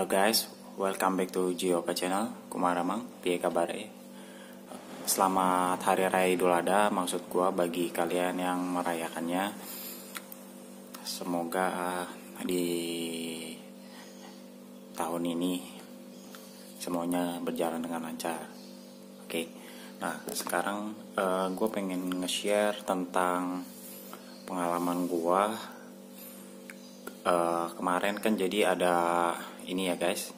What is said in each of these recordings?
Halo guys, welcome back to Geoka Channel, Kumaramang, piye kabar eh? Selamat Hari Raya Idul Adha, maksud gue bagi kalian yang merayakannya. Semoga eh, di tahun ini semuanya berjalan dengan lancar. Oke. Nah, sekarang uh, eh, gue pengen nge-share tentang pengalaman gue uh, kemarin kan jadi ada ini ya guys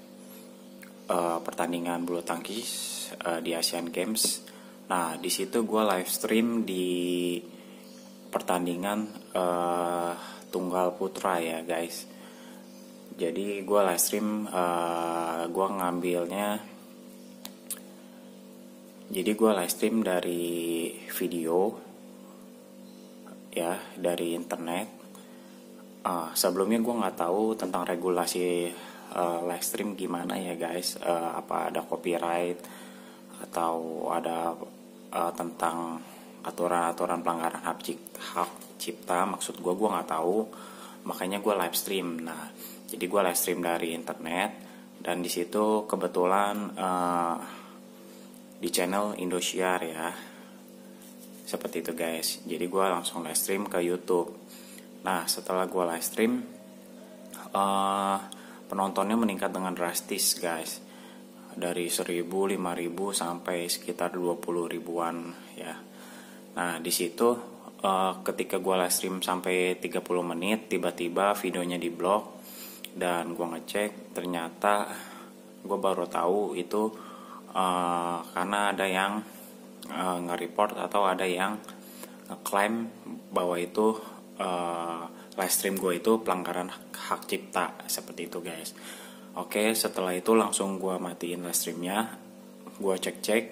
uh, pertandingan bulu tangkis uh, di Asian Games. Nah di situ gue live stream di pertandingan uh, tunggal putra ya guys. Jadi gue live stream uh, gue ngambilnya. Jadi gue live stream dari video ya dari internet. Uh, sebelumnya gue nggak tahu tentang regulasi uh, live stream gimana ya guys uh, apa ada copyright atau ada uh, tentang aturan-aturan pelanggaran hak, cipta, maksud gue gue nggak tahu makanya gue live stream nah jadi gue live stream dari internet dan di situ kebetulan uh, di channel Indosiar ya seperti itu guys jadi gue langsung live stream ke YouTube nah setelah gue live stream uh, penontonnya meningkat dengan drastis guys dari 1000 5000 sampai sekitar 20 ribuan ya nah disitu eh, ketika gue live stream sampai 30 menit tiba-tiba videonya di blok dan gue ngecek ternyata gue baru tahu itu uh, karena ada yang uh, nge-report atau ada yang klaim bahwa itu uh, live stream gue itu pelanggaran hak cipta seperti itu guys oke setelah itu langsung gue matiin live streamnya gue cek cek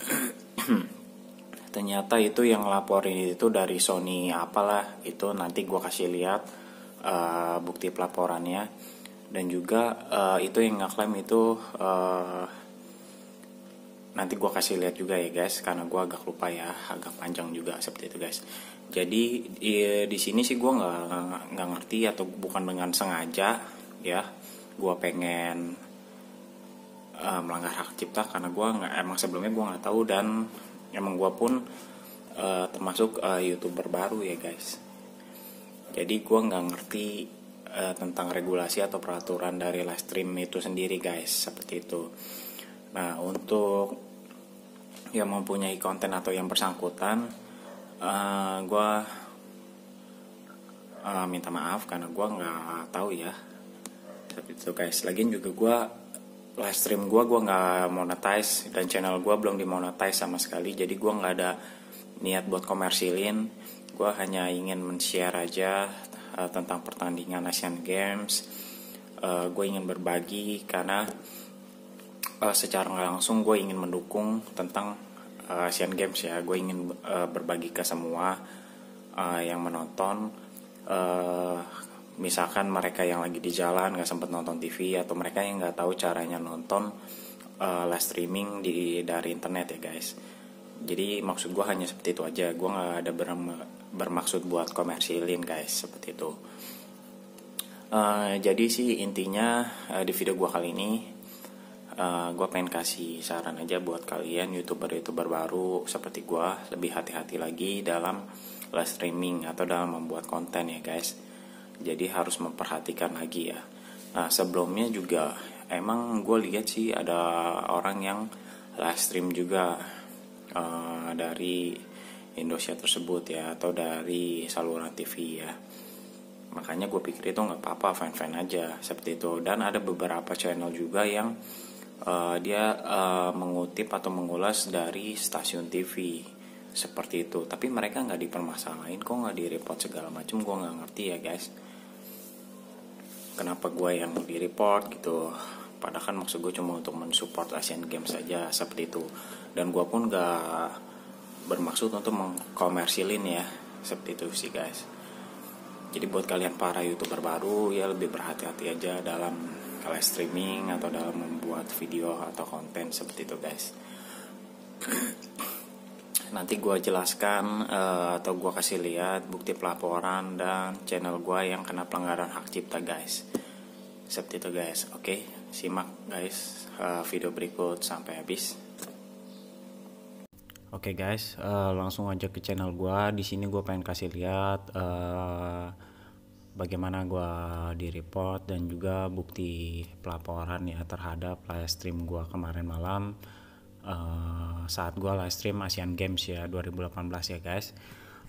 ternyata itu yang laporin itu dari Sony apalah itu nanti gue kasih lihat uh, bukti pelaporannya dan juga uh, itu yang ngaklaim itu uh, nanti gue kasih lihat juga ya guys karena gue agak lupa ya agak panjang juga seperti itu guys jadi di, di sini sih gue nggak nggak ngerti atau bukan dengan sengaja ya gue pengen uh, melanggar hak cipta karena gue nggak emang sebelumnya gue nggak tahu dan emang gue pun uh, termasuk uh, youtuber baru ya guys jadi gue nggak ngerti uh, tentang regulasi atau peraturan dari live stream itu sendiri guys seperti itu nah untuk yang mempunyai konten atau yang bersangkutan uh, eh, gue uh, minta maaf karena gue nggak tahu ya tapi itu guys lagian juga gue live stream gue gue nggak monetize dan channel gue belum dimonetize sama sekali jadi gue nggak ada niat buat komersilin gue hanya ingin men-share aja uh, tentang pertandingan Asian Games uh, eh, gue ingin berbagi karena uh, secara langsung gue ingin mendukung tentang uh, Asian Games ya gue ingin uh, berbagi ke semua uh, yang menonton uh, misalkan mereka yang lagi di jalan nggak sempet nonton TV atau mereka yang nggak tahu caranya nonton uh, live streaming di dari internet ya guys jadi maksud gue hanya seperti itu aja gue nggak ada bermaksud buat komersilin guys seperti itu uh, jadi sih intinya uh, di video gue kali ini uh, eh, gue pengen kasih saran aja buat kalian youtuber-youtuber baru seperti gue lebih hati-hati lagi dalam live streaming atau dalam membuat konten ya guys jadi harus memperhatikan lagi ya nah sebelumnya juga emang gue lihat sih ada orang yang live stream juga uh, dari Indonesia tersebut ya atau dari saluran TV ya makanya gue pikir itu nggak apa-apa fan-fan aja seperti itu dan ada beberapa channel juga yang uh, dia uh, mengutip atau mengulas dari stasiun TV seperti itu tapi mereka nggak dipermasalahin kok nggak direport segala macam gue nggak ngerti ya guys kenapa gue yang direport gitu padahal kan maksud gue cuma untuk mensupport Asian Games saja seperti itu dan gue pun nggak bermaksud untuk mengkomersilin ya seperti itu sih guys jadi buat kalian para youtuber baru ya lebih berhati-hati aja dalam live streaming atau dalam membuat video atau konten seperti itu guys nanti gue jelaskan uh, atau gue kasih lihat bukti pelaporan dan channel gue yang kena pelanggaran hak cipta guys seperti itu guys oke okay, simak guys uh, video berikut sampai habis oke okay guys uh, langsung aja ke channel gue di sini gue pengen kasih lihat uh, bagaimana gue di report dan juga bukti pelaporan ya terhadap live stream gue kemarin malam uh, saat gue live stream Asian Games ya 2018 ya guys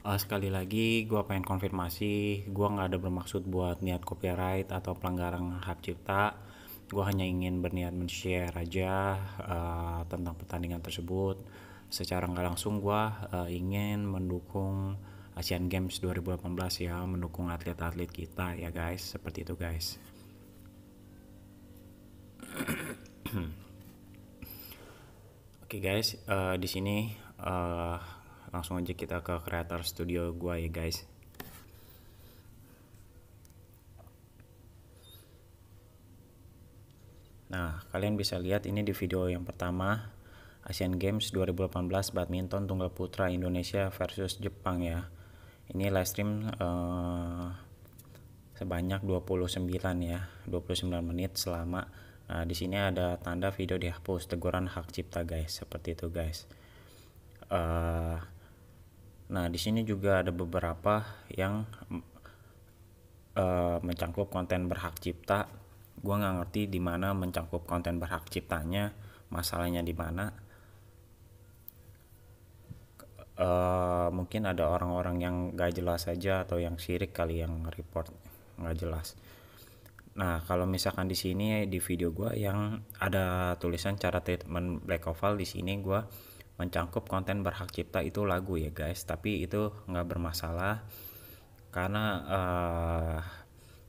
uh, sekali lagi gue pengen konfirmasi gue nggak ada bermaksud buat niat copyright atau pelanggaran hak cipta gue hanya ingin berniat men-share aja uh, tentang pertandingan tersebut secara nggak langsung gue uh, ingin mendukung Asian Games 2018 ya mendukung atlet-atlet kita ya guys seperti itu guys Oke okay guys, uh, di sini uh, langsung aja kita ke creator studio gua ya guys. Nah, kalian bisa lihat ini di video yang pertama Asian Games 2018 Badminton Tunggal Putra Indonesia versus Jepang ya ini live stream uh, sebanyak 29 ya 29 menit selama uh, di sini ada tanda video dihapus teguran hak cipta guys seperti itu guys uh, nah di sini juga ada beberapa yang uh, mencangkup konten berhak cipta gue nggak ngerti di mana mencangkup konten berhak ciptanya masalahnya di mana Eh, mungkin ada orang-orang yang gak jelas aja atau yang sirik kali yang report nggak jelas nah kalau misalkan di sini di video gue yang ada tulisan cara treatment black oval di sini gue mencangkup konten berhak cipta itu lagu ya guys tapi itu nggak bermasalah karena uh, eh,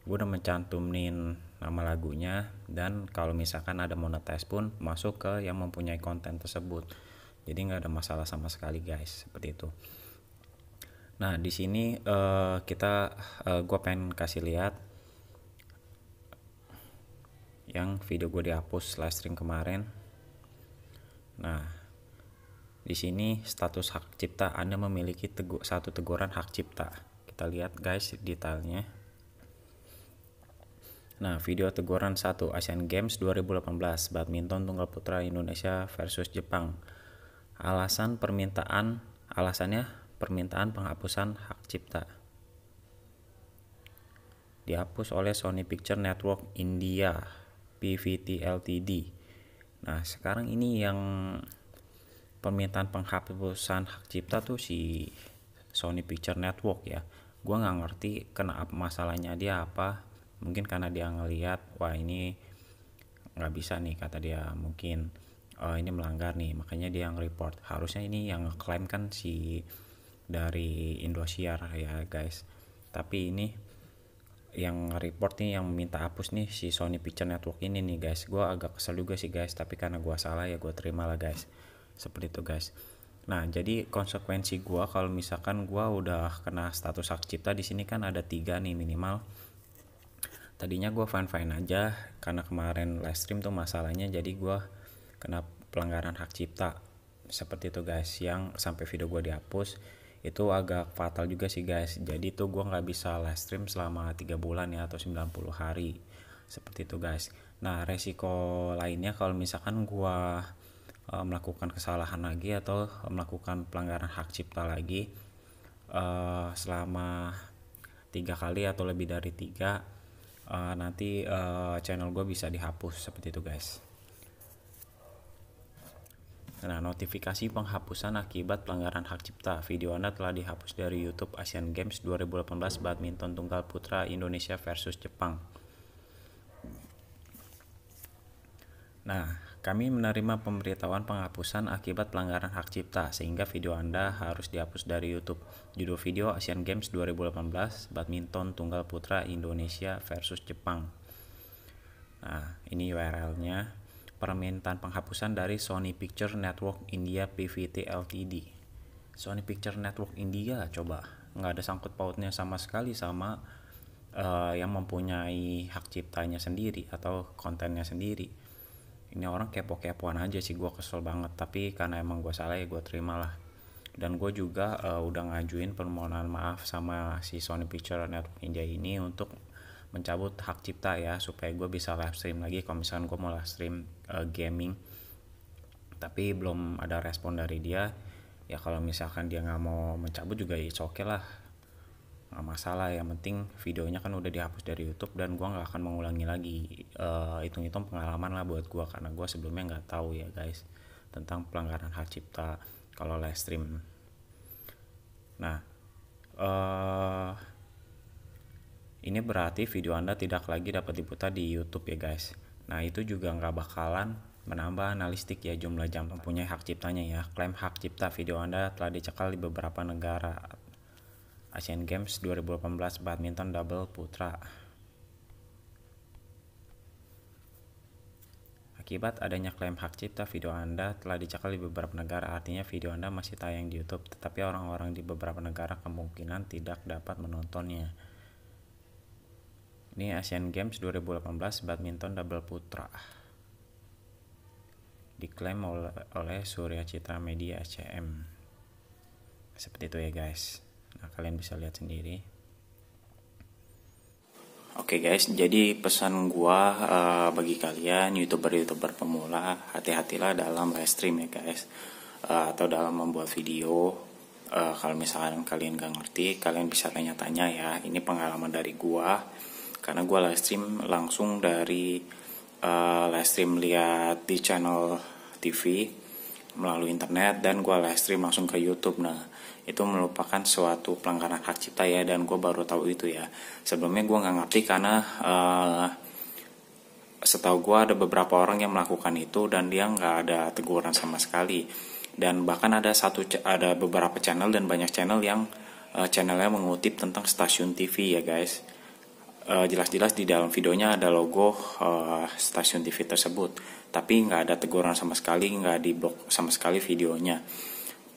gue udah mencantumin nama lagunya dan kalau misalkan ada monetize pun masuk ke yang mempunyai konten tersebut jadi nggak ada masalah sama sekali guys seperti itu nah di sini uh, kita uh, eh, gue pengen kasih lihat yang video gue dihapus live stream kemarin nah di sini status hak cipta anda memiliki tegu satu teguran hak cipta kita lihat guys detailnya Nah, video teguran satu Asian Games 2018 Badminton Tunggal Putra Indonesia versus Jepang. Alasan permintaan alasannya permintaan penghapusan hak cipta. Dihapus oleh Sony Picture Network India PVT Ltd. Nah, sekarang ini yang permintaan penghapusan hak cipta tuh si Sony Picture Network ya. gue nggak ngerti kenapa masalahnya dia apa. Mungkin karena dia ngelihat wah ini nggak bisa nih kata dia mungkin uh, ini melanggar nih makanya dia yang report harusnya ini yang klaim kan si dari Indosiar ya guys tapi ini yang report nih yang minta hapus nih si Sony Picture Network ini nih guys gue agak kesel juga sih guys tapi karena gue salah ya gue terima lah guys seperti itu guys nah jadi konsekuensi gue kalau misalkan gue udah kena status hak cipta di sini kan ada tiga nih minimal tadinya gue fine fine aja karena kemarin live stream tuh masalahnya jadi gue kena pelanggaran hak cipta seperti itu guys yang sampai video gue dihapus itu agak fatal juga sih guys jadi itu gue nggak bisa live stream selama 3 bulan ya atau 90 hari seperti itu guys nah resiko lainnya kalau misalkan gue e, eh, melakukan kesalahan lagi atau melakukan pelanggaran hak cipta lagi e, selama tiga kali atau lebih dari tiga e, nanti e, channel gue bisa dihapus seperti itu guys Nah, notifikasi penghapusan akibat pelanggaran hak cipta. Video Anda telah dihapus dari YouTube Asian Games 2018 Badminton Tunggal Putra Indonesia versus Jepang. Nah, kami menerima pemberitahuan penghapusan akibat pelanggaran hak cipta sehingga video Anda harus dihapus dari YouTube. Judul video Asian Games 2018 Badminton Tunggal Putra Indonesia versus Jepang. Nah, ini URL-nya permintaan penghapusan dari Sony Picture Network India PVT Ltd. Sony Picture Network India coba nggak ada sangkut pautnya sama sekali sama uh, yang mempunyai hak ciptanya sendiri atau kontennya sendiri. Ini orang kepo-kepoan aja sih gue kesel banget tapi karena emang gue salah ya gue terimalah dan gue juga uh, udah ngajuin permohonan maaf sama si Sony Picture Network India ini untuk mencabut hak cipta ya supaya gue bisa live stream lagi kalau misalkan gue mau live stream uh, gaming tapi belum ada respon dari dia ya kalau misalkan dia nggak mau mencabut juga ya oke okay lah nggak masalah yang penting videonya kan udah dihapus dari YouTube dan gue nggak akan mengulangi lagi eh, hitung-hitung uh, pengalaman lah buat gue karena gue sebelumnya nggak tahu ya guys tentang pelanggaran hak cipta kalau live stream nah uh, ini berarti video Anda tidak lagi dapat diputar di YouTube ya guys. Nah itu juga nggak bakalan menambah analistik ya jumlah jam mempunyai hak ciptanya ya. Klaim hak cipta video Anda telah dicekal di beberapa negara. Asian Games 2018 Badminton Double Putra. Akibat adanya klaim hak cipta video Anda telah dicekal di beberapa negara, artinya video Anda masih tayang di YouTube, tetapi orang-orang di beberapa negara kemungkinan tidak dapat menontonnya. Ini Asian Games 2018 badminton double putra. Diklaim oleh, Surya Citra Media ACM. Seperti itu ya guys. Nah, kalian bisa lihat sendiri. Oke okay guys, jadi pesan gua uh, bagi kalian YouTuber-YouTuber pemula, hati-hatilah dalam live stream ya guys. Uh, atau dalam membuat video uh, kalau misalnya kalian gak ngerti, kalian bisa tanya-tanya ya. Ini pengalaman dari gua karena gue live stream langsung dari uh, live stream lihat di channel TV melalui internet dan gue live stream langsung ke YouTube nah itu merupakan suatu pelanggaran hak cipta ya dan gue baru tahu itu ya sebelumnya gue nggak ngerti karena uh, setahu gue ada beberapa orang yang melakukan itu dan dia nggak ada teguran sama sekali dan bahkan ada satu ada beberapa channel dan banyak channel yang uh, channelnya mengutip tentang stasiun TV ya guys Eh, jelas-jelas di dalam videonya ada logo uh, stasiun TV tersebut, tapi nggak ada teguran sama sekali, nggak diblok sama sekali videonya.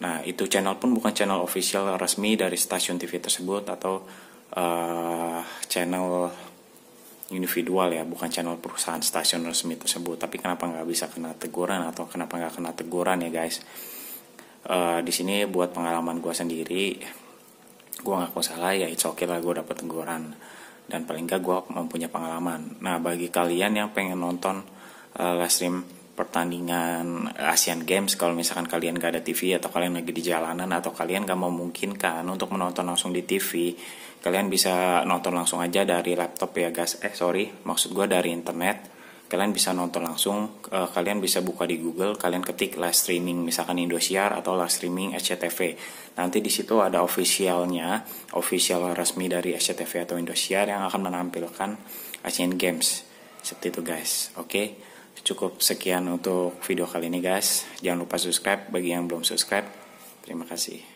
Nah, itu channel pun bukan channel official resmi dari stasiun TV tersebut atau uh, channel individual ya, bukan channel perusahaan stasiun resmi tersebut. Tapi kenapa nggak bisa kena teguran atau kenapa nggak kena teguran ya guys? Uh, di sini buat pengalaman gue sendiri, gue nggak salah ya, it's okay lah gue dapet teguran dan paling gak gue mempunyai pengalaman nah bagi kalian yang pengen nonton uh, eh, live stream pertandingan Asian Games kalau misalkan kalian gak ada TV atau kalian lagi di jalanan atau kalian gak memungkinkan untuk menonton langsung di TV kalian bisa nonton langsung aja dari laptop ya guys eh sorry maksud gue dari internet kalian bisa nonton langsung uh, kalian bisa buka di Google kalian ketik live streaming misalkan Indosiar atau live streaming SCTV nanti di situ ada officialnya official resmi dari SCTV atau Indosiar yang akan menampilkan Asian Games seperti itu guys oke okay? cukup sekian untuk video kali ini guys jangan lupa subscribe bagi yang belum subscribe terima kasih